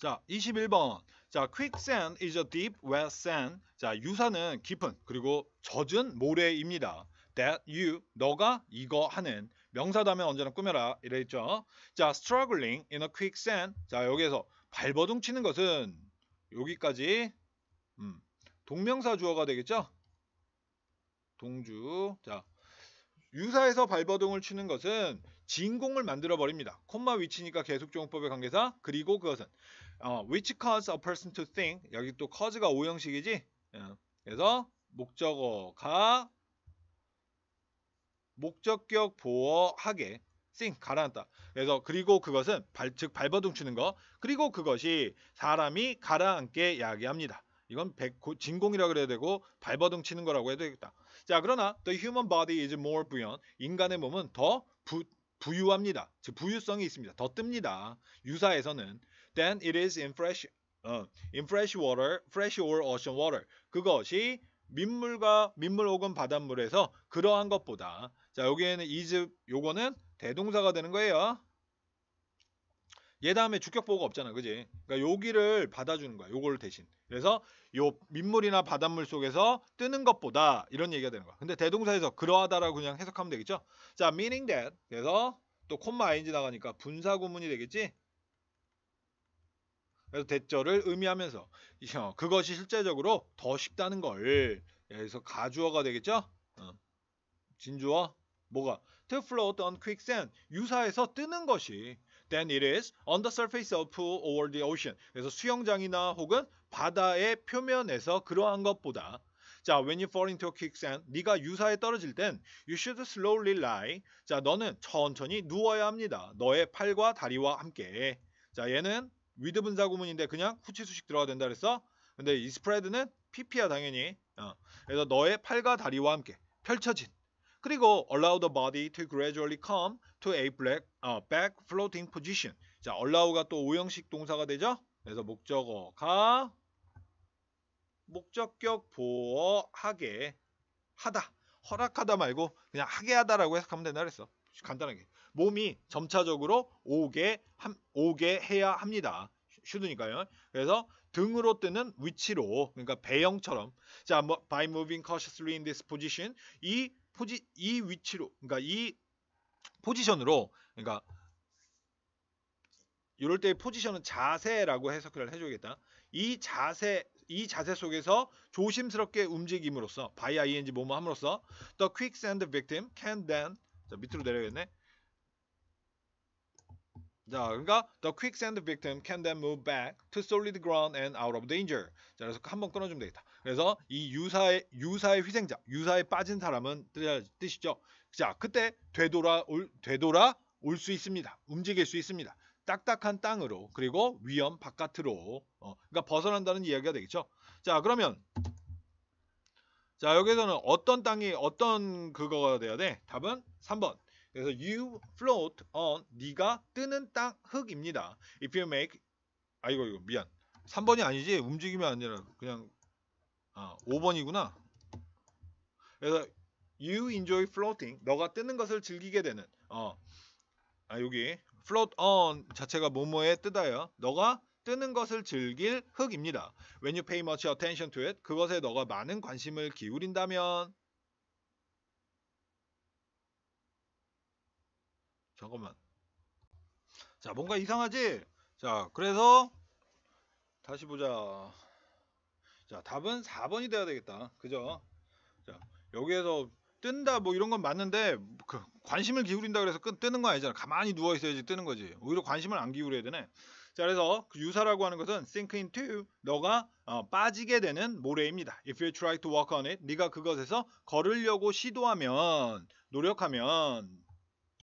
자, 21번. 자, quicksand is a deep wet sand. 자, 유사는 깊은 그리고 젖은 모래입니다. That you, 너가 이거 하는 명사다면 언제나 꾸며라 이랬죠. 자, struggling in a quicksand. 자, 여기에서 발버둥 치는 것은 여기까지 음, 동명사 주어가 되겠죠. 동주. 자, 유사에서 발버둥을 치는 것은 진공을 만들어 버립니다. 콤마 위치니까 계속 종법의 관계사 그리고 그것은 어, which cause a person to think 여기 또 cause가 오형식이지 어, 그래서 목적어가 목적격 보어하게 think 가라앉다 그래서 그리고 그것은 발, 즉 발버둥 치는 거 그리고 그것이 사람이 가라앉게 이야기합니다. 이건 백, 진공이라 그래야 되고 발버둥 치는 거라고 해도 되겠다. 자, 그러나 the human body is more buoyant. 인간의 몸은 더 부, 부유합니다. 즉 부유성이 있습니다. 더 뜹니다. 유사에서는 then it is in fresh 어, in fresh water, fresh or ocean water. 그것이 민물과 민물 혹은 바닷물에서 그러한 것보다 자, 여기에는 is 요거는 대동사가 되는 거예요. 얘 다음에 주격 보호가 없잖아. 그지? 그러니까 여기를 받아주는 거야. 요걸 대신. 그래서 요 민물이나 바닷물 속에서 뜨는 것보다 이런 얘기가 되는 거야. 근데 대동사에서 그러하다라고 그냥 해석하면 되겠죠? 자, meaning that. 그래서 또 콤마 ing 나가니까 분사 구문이 되겠지? 그래서 대절을 의미하면서 그것이 실제적으로 더 쉽다는 걸 그래서 가주어가 되겠죠? 어. 진주어 뭐가? To float on quicksand 유사해서 뜨는 것이 then it is on the surface of o r the ocean. 그래서 수영장이나 혹은 바다의 표면에서 그러한 것보다 자, when you fall into quicksand, 네가 유사에 떨어질 땐 you should slowly lie. 자, 너는 천천히 누워야 합니다. 너의 팔과 다리와 함께. 자, 얘는 위드 분사 구문인데 그냥 후치 수식 들어가 된다 그랬어. 근데 이 스프레드는 PP야 당연히. 어. 그래서 너의 팔과 다리와 함께 펼쳐진 그리고 allow the body to gradually come to a black, uh, back floating position. 자, allow가 또 오형식 동사가 되죠? 그래서 목적어가 목적격 보호하게 하다. 허락하다 말고 그냥 하게 하다라고 해석하면 된다 그랬어. 간단하게. 몸이 점차적으로 오게 함, 오게 해야 합니다. 슈드니까요. 그래서 등으로 뜨는 위치로 그러니까 배영처럼 자, 뭐, by moving cautiously in this position 이 포지 이 위치로 그러니까 이 포지션으로 그러니까 이럴 때 포지션은 자세라고 해석을 해줘야겠다. 이 자세 이 자세 속에서 조심스럽게 움직임으로써 by ing 뭐뭐 함으로써 the quick send victim can then 밑으로 내려야겠네. 자, 그러니까 the quicksand victim can then move back to solid ground and out of danger. 자, 그래서 한번 끊어주면 되겠다. 그래서 이 유사의 유사의 희생자, 유사에 빠진 사람은 뜻이죠. 자, 그때 되돌아 올 되돌아 올 수 있습니다. 움직일 수 있습니다. 딱딱한 땅으로 그리고 위험 바깥으로 어, 그러니까 벗어난다는 이야기가 되겠죠. 자, 그러면 자, 여기서는 어떤 땅이 어떤 그거가 돼야 돼? 답은 3번. 그래서 you float on 네가 뜨는 땅 흙입니다. If you make 아이고 이거 미안. 3번이 아니지 움직임이 아니라 그냥 아 5번이구나. 그래서 you enjoy floating 너가 뜨는 것을 즐기게 되는 어. 아 여기 float on 자체가 뭐뭐에 뜨다요. 너가 뜨는 것을 즐길 흙입니다. When you pay much attention to it, 그것에 너가 많은 관심을 기울인다면 잠깐만 자 뭔가 이상하지 자 그래서 다시 보자 자 답은 4번이 돼야 되겠다 그죠 자 여기에서 뜬다 뭐 이런 건 맞는데 그 관심을 기울인다 그래서 끈 뜨는 거 아니잖아 가만히 누워 있어야지 뜨는 거지 오히려 관심을 안 기울여야 되네 자 그래서 그 유사라고 하는 것은 sink into 너가 어, 빠지게 되는 모래입니다 if you try to walk on it 네가 그것에서 걸으려고 시도하면 노력하면